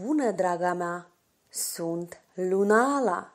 Bună, draga mea! Sunt Lunala!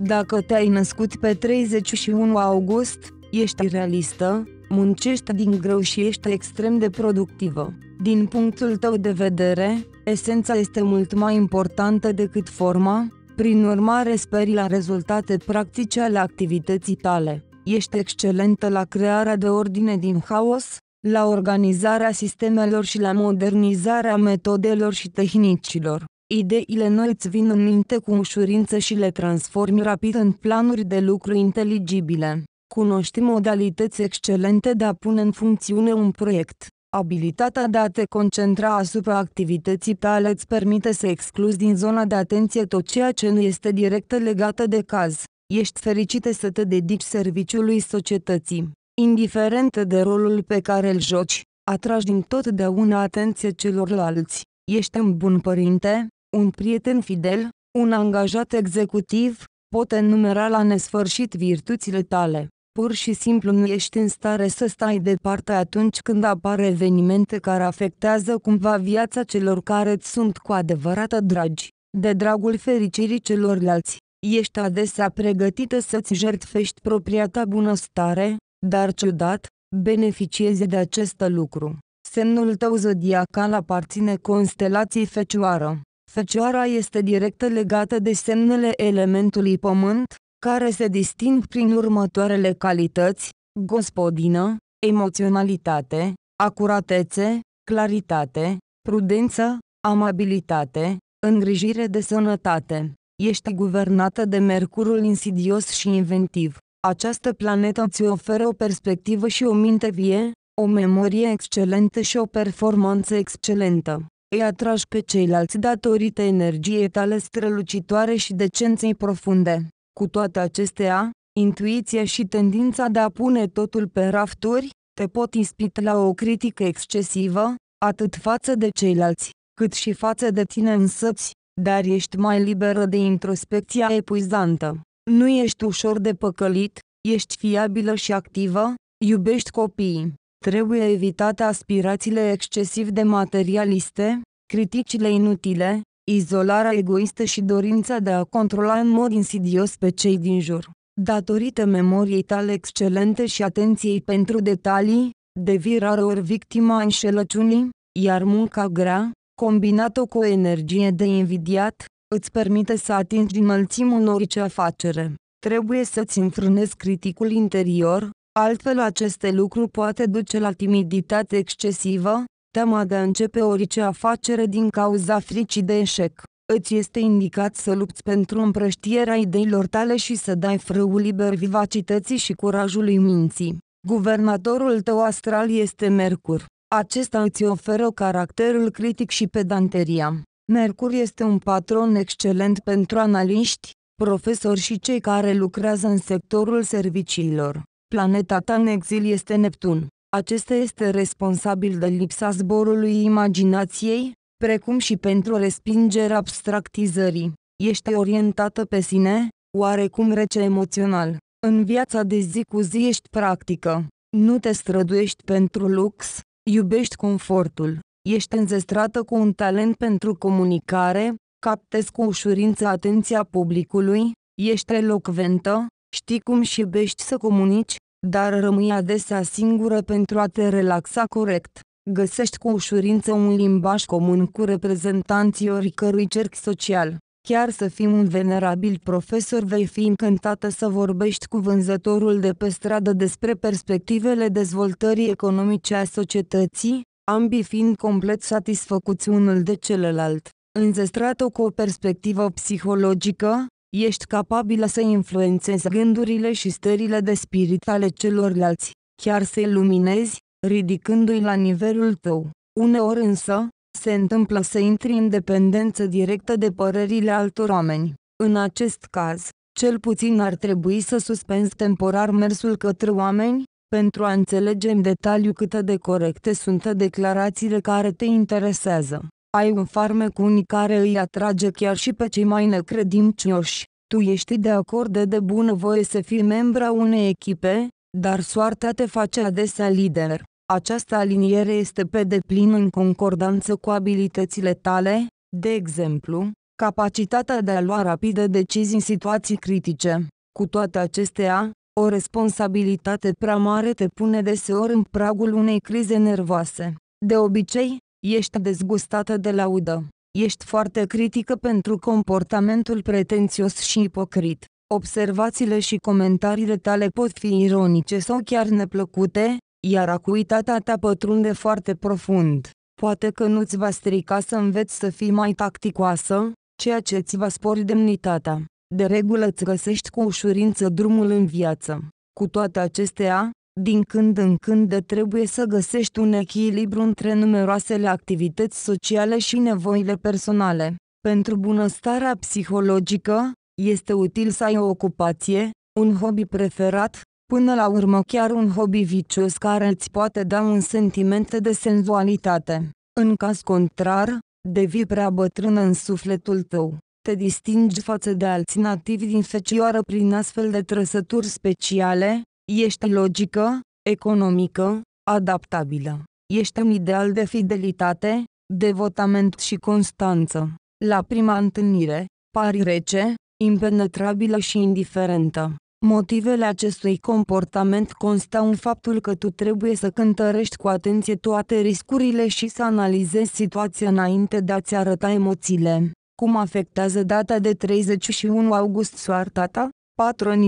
Dacă te-ai născut pe 31 august, ești realistă, muncești din greu și ești extrem de productivă. Din punctul tău de vedere, esența este mult mai importantă decât forma, prin urmare speri la rezultate practice ale activității tale. Ești excelentă la crearea de ordine din haos, la organizarea sistemelor și la modernizarea metodelor și tehnicilor. Ideile noi îți vin în minte cu ușurință și le transformi rapid în planuri de lucru inteligibile. Cunoști modalități excelente de a pune în funcțiune un proiect. Abilitatea de a te concentra asupra activității tale îți permite să excluzi din zona de atenție tot ceea ce nu este direct legată de caz. Ești fericită să te dedici serviciului societății. Indiferent de rolul pe care îl joci, atragi din totdeauna atenție celorlalți. Ești un bun părinte, un prieten fidel, un angajat executiv, pot enumera la nesfârșit virtuțile tale. Pur și simplu nu ești în stare să stai departe atunci când apar evenimente care afectează cumva viața celor care îți sunt cu adevărat dragi. De dragul fericirii celorlalți, ești adesea pregătită să-ți jertfești propria ta bunăstare, dar ciudat, beneficieze de acest lucru. Semnul tău zodiacal aparține constelației Fecioară. Fecioara este direct legată de semnele elementului pământ, care se disting prin următoarele calități, gospodină, emoționalitate, acuratețe, claritate, prudență, amabilitate, îngrijire de sănătate. Ești guvernată de mercurul insidios și inventiv. Această planetă îți oferă o perspectivă și o minte vie, o memorie excelentă și o performanță excelentă. Îi atragi pe ceilalți datorită energiei tale strălucitoare și decenței profunde. Cu toate acestea, intuiția și tendința de a pune totul pe rafturi, te pot ispit la o critică excesivă, atât față de ceilalți, cât și față de tine însăți, dar ești mai liberă de introspecția epuizantă. Nu ești ușor de păcălit, ești fiabilă și activă, iubești copiii. Trebuie evitate aspirațiile excesiv de materialiste, criticile inutile, izolarea egoistă și dorința de a controla în mod insidios pe cei din jur. Datorită memoriei tale excelente și atenției pentru detalii, devii rar ori victima înșelăciunii, iar munca grea, combinată cu o energie de invidiat, îți permite să atingi din înălțimul orice afacere. Trebuie să-ți înfrânezi criticul interior, altfel aceste lucruri poate duce la timiditate excesivă, teama de a începe orice afacere din cauza fricii de eșec. Îți este indicat să lupți pentru împrăștierea ideilor tale și să dai frâul liber vivacității și curajului minții. Guvernatorul tău astral este Mercur. Acesta îți oferă caracterul critic și pedanteria. Mercur este un patron excelent pentru analiști, profesori și cei care lucrează în sectorul serviciilor. Planeta ta în exil este Neptun. Acesta este responsabil de lipsa zborului imaginației, precum și pentru respingerea abstractizării. Ești orientată pe sine, oarecum rece emoțional. În viața de zi cu zi ești practică. Nu te străduiești pentru lux, iubești confortul. Ești înzestrată cu un talent pentru comunicare, captezi cu ușurință atenția publicului, ești elocventă, știi cum și bești să comunici, dar rămâi adesea singură pentru a te relaxa corect. Găsești cu ușurință un limbaj comun cu reprezentanții oricărui cerc social. Chiar să fii un venerabil profesor, vei fi încântată să vorbești cu vânzătorul de pe stradă despre perspectivele dezvoltării economice a societății, ambii fiind complet satisfăcuți unul de celălalt. Înzestrat-o cu o perspectivă psihologică, ești capabilă să influențezi gândurile și stările de spirit ale celorlalți, chiar să-i luminezi, ridicându-i la nivelul tău. Uneori însă, se întâmplă să intri în dependență directă de părerile altor oameni. În acest caz, cel puțin ar trebui să suspenzi temporar mersul către oameni, pentru a înțelege în detaliu cât de corecte sunt declarațiile care te interesează. Ai un farmec unic care îi atrage chiar și pe cei mai necredincioși. Tu ești de acord de, de voie să fii membra unei echipe, dar soarta te face adesea lider. Această aliniere este pe deplin în concordanță cu abilitățile tale, de exemplu, capacitatea de a lua rapide decizii în situații critice. Cu toate acestea, o responsabilitate prea mare te pune deseori în pragul unei crize nervoase. De obicei, ești dezgustată de laudă. Ești foarte critică pentru comportamentul pretențios și ipocrit. Observațiile și comentariile tale pot fi ironice sau chiar neplăcute, iar acuitatea ta pătrunde foarte profund. Poate că nu-ți va strica să înveți să fii mai tacticoasă, ceea ce ți va spori demnitatea de regulă îți găsești cu ușurință drumul în viață. Cu toate acestea, din când în când trebuie să găsești un echilibru între numeroasele activități sociale și nevoile personale. Pentru bunăstarea psihologică, este util să ai o ocupație, un hobby preferat, până la urmă chiar un hobby vicios care îți poate da un sentiment de senzualitate. În caz contrar, devii prea bătrână în sufletul tău te distingi față de alți nativi din fecioară prin astfel de trăsături speciale, ești logică, economică, adaptabilă. Ești un ideal de fidelitate, devotament și constanță. La prima întâlnire, pari rece, impenetrabilă și indiferentă. Motivele acestui comportament constau în faptul că tu trebuie să cântărești cu atenție toate riscurile și să analizezi situația înainte de a-ți arăta emoțiile. Cum afectează data de 31 august soarta ta?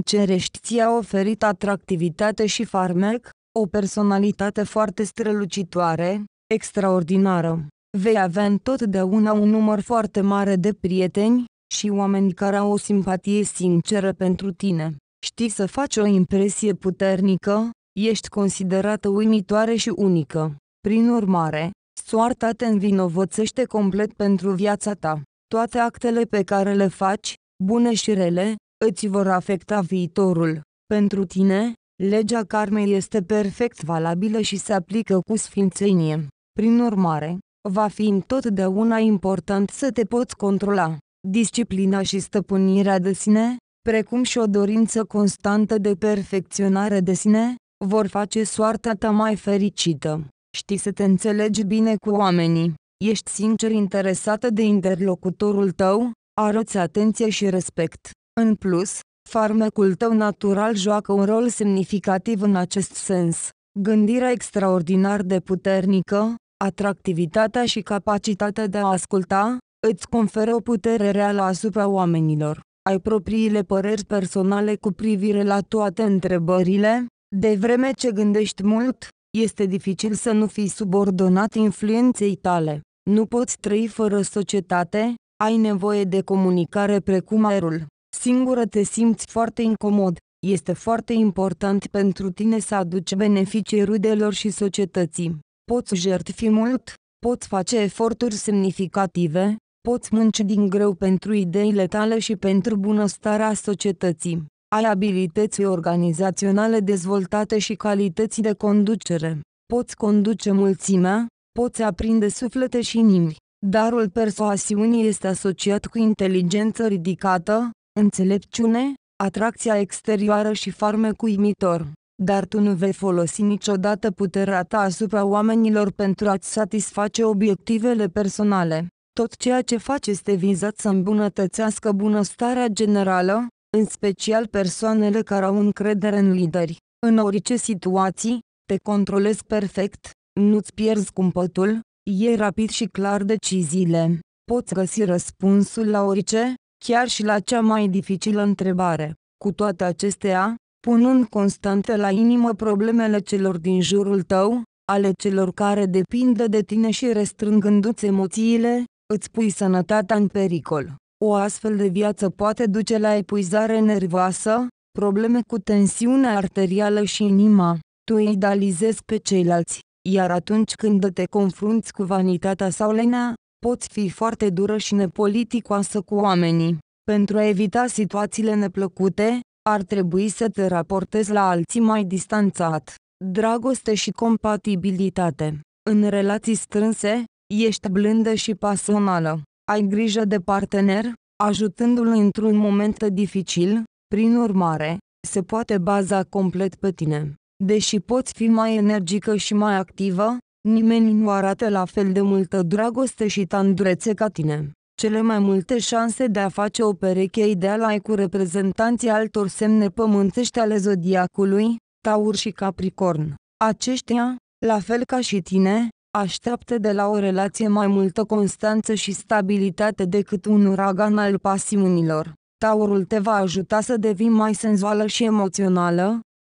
cerești ți-a oferit atractivitate și farmec, o personalitate foarte strălucitoare, extraordinară. Vei avea întotdeauna un număr foarte mare de prieteni și oameni care au o simpatie sinceră pentru tine. Știi să faci o impresie puternică, ești considerată uimitoare și unică. Prin urmare, soarta te învinovățește complet pentru viața ta. Toate actele pe care le faci, bune și rele, îți vor afecta viitorul. Pentru tine, legea karmei este perfect valabilă și se aplică cu sfințenie. Prin urmare, va fi întotdeauna important să te poți controla. Disciplina și stăpânirea de sine, precum și o dorință constantă de perfecționare de sine, vor face soarta ta mai fericită. Știi să te înțelegi bine cu oamenii. Ești sincer interesată de interlocutorul tău, arăți atenție și respect. În plus, farmecul tău natural joacă un rol semnificativ în acest sens. Gândirea extraordinar de puternică, atractivitatea și capacitatea de a asculta, îți conferă o putere reală asupra oamenilor. Ai propriile păreri personale cu privire la toate întrebările, de vreme ce gândești mult, este dificil să nu fii subordonat influenței tale. Nu poți trăi fără societate, ai nevoie de comunicare precum aerul. Singură te simți foarte incomod. Este foarte important pentru tine să aduci beneficii rudelor și societății. Poți jertfi mult, poți face eforturi semnificative, poți munci din greu pentru ideile tale și pentru bunăstarea societății. Ai abilități organizaționale dezvoltate și calități de conducere. Poți conduce mulțimea, poți aprinde suflete și inimi. Darul persoasiunii este asociat cu inteligență ridicată, înțelepciune, atracția exterioară și farmecul imitor. Dar tu nu vei folosi niciodată puterea ta asupra oamenilor pentru a-ți satisface obiectivele personale. Tot ceea ce faci este vizat să îmbunătățească bunăstarea generală, în special persoanele care au încredere în lideri. În orice situații, te controlezi perfect, nu-ți pierzi cumpătul, e rapid și clar deciziile. Poți găsi răspunsul la orice, chiar și la cea mai dificilă întrebare. Cu toate acestea, punând constant la inimă problemele celor din jurul tău, ale celor care depind de tine și restrângându-ți emoțiile, îți pui sănătatea în pericol. O astfel de viață poate duce la epuizare nervoasă, probleme cu tensiunea arterială și inima. Tu idealizezi pe ceilalți, iar atunci când te confrunți cu vanitatea sau lenea, poți fi foarte dură și nepoliticoasă cu oamenii. Pentru a evita situațiile neplăcute, ar trebui să te raportezi la alții mai distanțat. Dragoste și compatibilitate. În relații strânse, ești blândă și pasională. Ai grijă de partener, ajutându-l într-un moment dificil, prin urmare, se poate baza complet pe tine. Deși poți fi mai energică și mai activă, nimeni nu arată la fel de multă dragoste și tandrețe ca tine. Cele mai multe șanse de a face o pereche ideală ai cu reprezentanții altor semne pământești ale zodiacului, Taur și Capricorn. Aceștia, la fel ca și tine, așteaptă de la o relație mai multă constanță și stabilitate decât un uragan al pasiunilor. Taurul te va ajuta să devii mai senzuală și emoțională,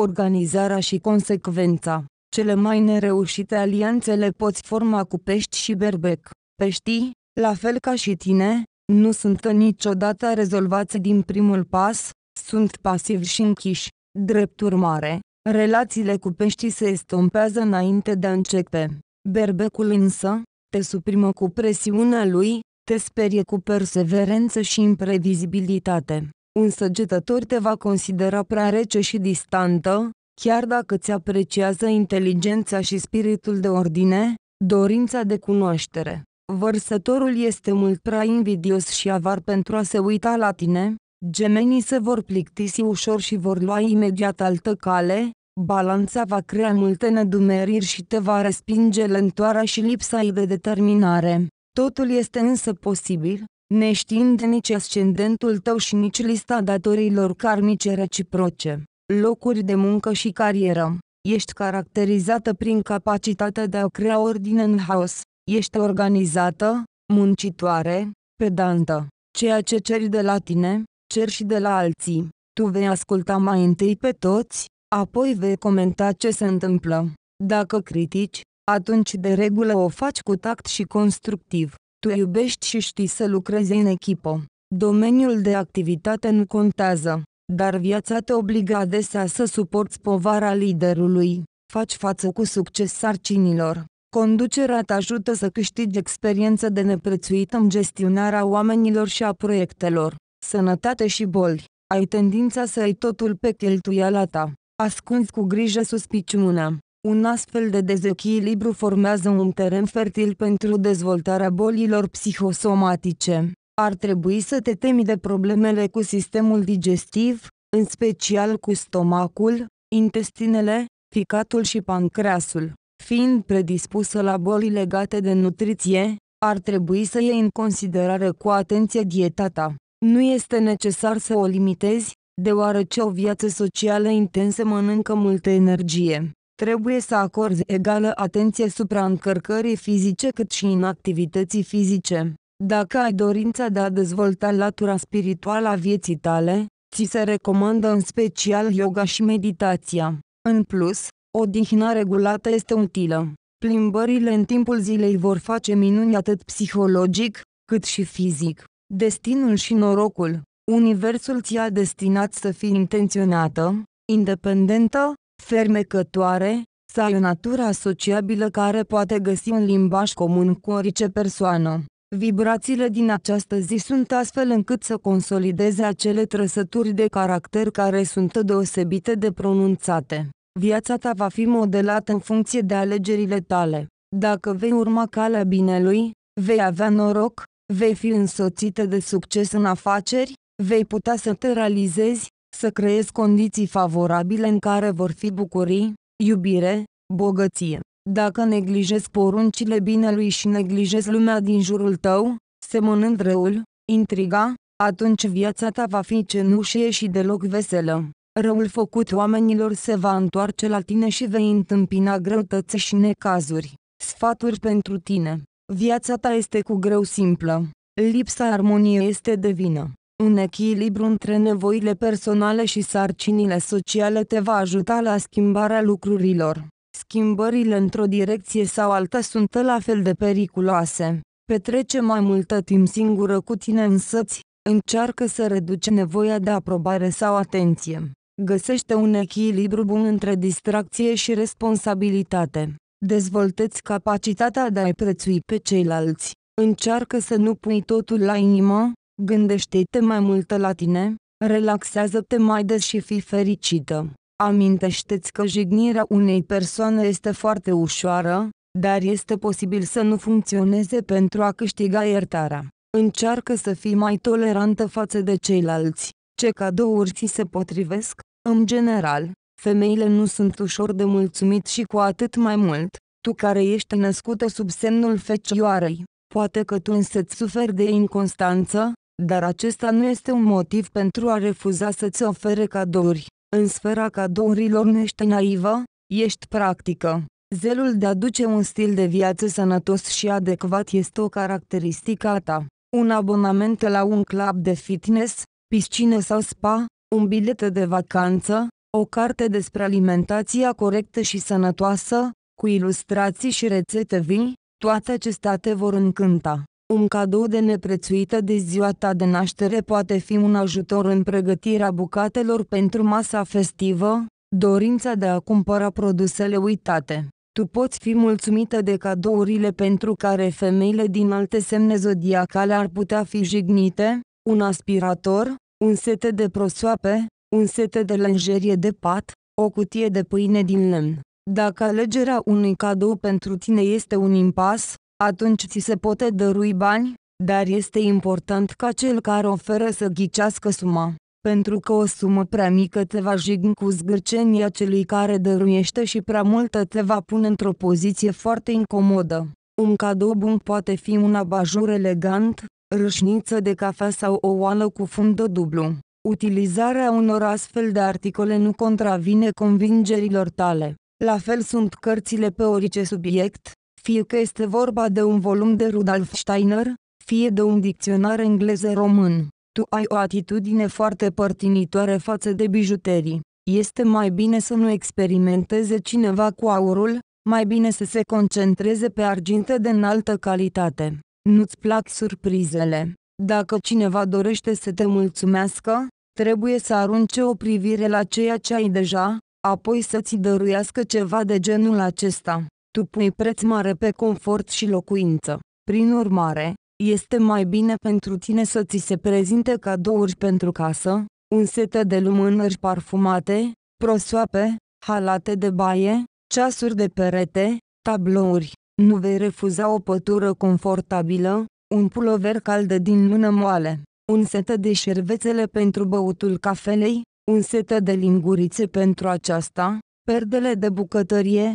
organizarea și consecvența. Cele mai nereușite alianțe le poți forma cu pești și berbec. Peștii, la fel ca și tine, nu sunt niciodată rezolvați din primul pas, sunt pasivi și închiși. Drept urmare, relațiile cu peștii se estompează înainte de a începe. Berbecul însă, te suprimă cu presiunea lui, te sperie cu perseverență și imprevizibilitate. Un săgetător te va considera prea rece și distantă, chiar dacă ți apreciază inteligența și spiritul de ordine, dorința de cunoaștere. Vărsătorul este mult prea invidios și avar pentru a se uita la tine, gemenii se vor plictisi ușor și vor lua imediat altă cale, balanța va crea multe nedumeriri și te va respinge lentoarea și lipsa ei de determinare. Totul este însă posibil, neștiind nici ascendentul tău și nici lista datorilor karmice reciproce, locuri de muncă și carieră. Ești caracterizată prin capacitatea de a crea ordine în haos. Ești organizată, muncitoare, pedantă. Ceea ce ceri de la tine, cer și de la alții. Tu vei asculta mai întâi pe toți, apoi vei comenta ce se întâmplă. Dacă critici, atunci de regulă o faci cu tact și constructiv. Tu iubești și știi să lucrezi în echipă. Domeniul de activitate nu contează, dar viața te obligă adesea să suporți povara liderului. Faci față cu succes sarcinilor. Conducerea te ajută să câștigi experiență de neprețuit în gestionarea oamenilor și a proiectelor. Sănătate și boli. Ai tendința să ai totul pe cheltuiala ta. Ascunzi cu grijă suspiciunea. Un astfel de dezechilibru formează un teren fertil pentru dezvoltarea bolilor psihosomatice. Ar trebui să te temi de problemele cu sistemul digestiv, în special cu stomacul, intestinele, ficatul și pancreasul. Fiind predispusă la boli legate de nutriție, ar trebui să iei în considerare cu atenție dieta ta. Nu este necesar să o limitezi, deoarece o viață socială intensă mănâncă multă energie. Trebuie să acorzi egală atenție supraîncărcării fizice cât și inactivității fizice. Dacă ai dorința de a dezvolta latura spirituală a vieții tale, ți se recomandă în special yoga și meditația. În plus, odihna regulată este utilă. Plimbările în timpul zilei vor face minuni atât psihologic, cât și fizic. Destinul și norocul. Universul ți-a destinat să fii intenționată, independentă, fermecătoare, sau o natură asociabilă care poate găsi un limbaj comun cu orice persoană. Vibrațiile din această zi sunt astfel încât să consolideze acele trăsături de caracter care sunt deosebite de pronunțate. Viața ta va fi modelată în funcție de alegerile tale. Dacă vei urma calea binelui, vei avea noroc, vei fi însoțită de succes în afaceri, vei putea să te realizezi, să creez condiții favorabile în care vor fi bucurii, iubire, bogăție. Dacă neglijezi poruncile binelui și neglijezi lumea din jurul tău, semănând răul, intriga, atunci viața ta va fi cenușie și deloc veselă. Răul făcut oamenilor se va întoarce la tine și vei întâmpina greutăți și necazuri. Sfaturi pentru tine. Viața ta este cu greu simplă. Lipsa armoniei este de vină. Un echilibru între nevoile personale și sarcinile sociale te va ajuta la schimbarea lucrurilor. Schimbările într-o direcție sau alta sunt la fel de periculoase. Petrece mai multă timp singură cu tine însăți, încearcă să reduce nevoia de aprobare sau atenție. Găsește un echilibru bun între distracție și responsabilitate. Dezvoltă-ți capacitatea de a-i prețui pe ceilalți. Încearcă să nu pui totul la inimă, Gândește-te mai mult la tine, relaxează-te mai des și fii fericită. Amintește-ți că jignirea unei persoane este foarte ușoară, dar este posibil să nu funcționeze pentru a câștiga iertarea. Încearcă să fii mai tolerantă față de ceilalți. Ce cadouri ți se potrivesc? În general, femeile nu sunt ușor de mulțumit și cu atât mai mult, tu care ești născută sub semnul fecioarei. Poate că tu însă-ți suferi de inconstanță, dar acesta nu este un motiv pentru a refuza să-ți ofere cadouri. În sfera cadourilor nu ești naivă, ești practică. Zelul de a duce un stil de viață sănătos și adecvat este o caracteristică a ta. Un abonament la un club de fitness, piscină sau spa, un bilet de vacanță, o carte despre alimentația corectă și sănătoasă, cu ilustrații și rețete vii, toate acestea te vor încânta un cadou de neprețuită de ziua ta de naștere poate fi un ajutor în pregătirea bucatelor pentru masa festivă, dorința de a cumpăra produsele uitate. Tu poți fi mulțumită de cadourile pentru care femeile din alte semne zodiacale ar putea fi jignite, un aspirator, un set de prosoape, un set de lenjerie de pat, o cutie de pâine din lemn. Dacă alegerea unui cadou pentru tine este un impas, atunci ți se poate dărui bani, dar este important ca cel care oferă să ghicească suma, pentru că o sumă prea mică te va jigni cu zgârcenia celui care dăruiește și prea multă te va pune într-o poziție foarte incomodă. Un cadou bun poate fi un abajur elegant, râșniță de cafea sau o oală cu fundă dublu. Utilizarea unor astfel de articole nu contravine convingerilor tale. La fel sunt cărțile pe orice subiect, fie că este vorba de un volum de Rudolf Steiner, fie de un dicționar engleză-român. Tu ai o atitudine foarte părtinitoare față de bijuterii. Este mai bine să nu experimenteze cineva cu aurul, mai bine să se concentreze pe arginte de înaltă calitate. Nu-ți plac surprizele. Dacă cineva dorește să te mulțumească, trebuie să arunce o privire la ceea ce ai deja, apoi să-ți dăruiască ceva de genul acesta tu pui preț mare pe confort și locuință. Prin urmare, este mai bine pentru tine să ți se prezinte cadouri pentru casă, un set de lumânări parfumate, prosoape, halate de baie, ceasuri de perete, tablouri. Nu vei refuza o pătură confortabilă, un pulover cald din mână moale, un set de șervețele pentru băutul cafelei, un set de lingurițe pentru aceasta, perdele de bucătărie,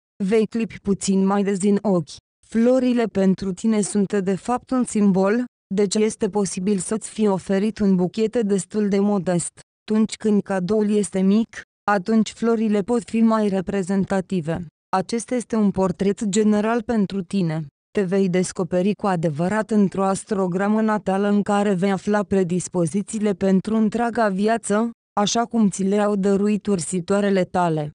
Vei clipi puțin mai des din ochi. Florile pentru tine sunt de fapt un simbol, deci este posibil să-ți fie oferit un buchet destul de modest. Atunci când cadoul este mic, atunci florile pot fi mai reprezentative. Acesta este un portret general pentru tine. Te vei descoperi cu adevărat într-o astrogramă natală în care vei afla predispozițiile pentru întreaga viață, așa cum ți le-au dăruit ursitoarele tale.